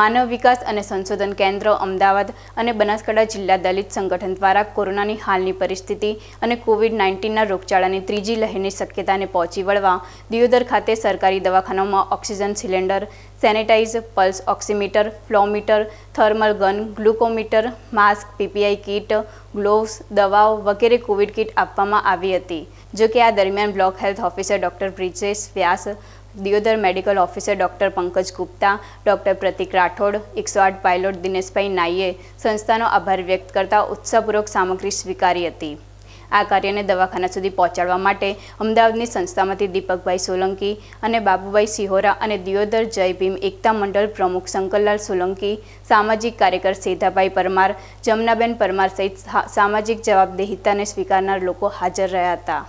માનવ વિકાસ અને સંશોધન કેન્દ્ર અમદાવાદ અને બનાસકાંઠા જિલ્લા દલિત સંગઠન દ્વારા કોરોનાની હાલની પરિસ્થિતિ અને કોવિડ નાઇન્ટીનના રોગચાળાની ત્રીજી લહેરની શક્યતાને પહોંચી વળવા દિયોદર ખાતે સરકારી દવાખાનામાં oxygen cylinder sanitize pulse oximeter flowmeter thermal gun glucometer mask PPE kit gloves દવાઓ વગેરે કોવિડ કીટ આપવામાં આવી હતી જોકે આ દરમિયાન block health officer doctor Brijesh Vyas Deodar medical officer doctor Pankaj Gupta doctor Pratik Rathod એકસો આઠ પાયલોટ દિનેશભાઈ નાઈએ સંસ્થાનો આભાર વ્યક્ત કરતા ઉત્સાહપૂર્વક સામગ્રી સ્વીકારી હતી આ કાર્યને દવાખાના સુધી પહોંચાડવા માટે અમદાવાદની સંસ્થામાંથી દીપકભાઈ સોલંકી અને બાબુભાઈ સિહોરા અને દિયોદર જય ભીમ એકતા મંડળ પ્રમુખ શંકરલાલ સોલંકી સામાજિક કાર્યકર સેધાભાઈ પરમાર જમનાબેન પરમાર સહિત સામાજિક જવાબદેહિતાને સ્વીકારનાર લોકો હાજર રહ્યા હતા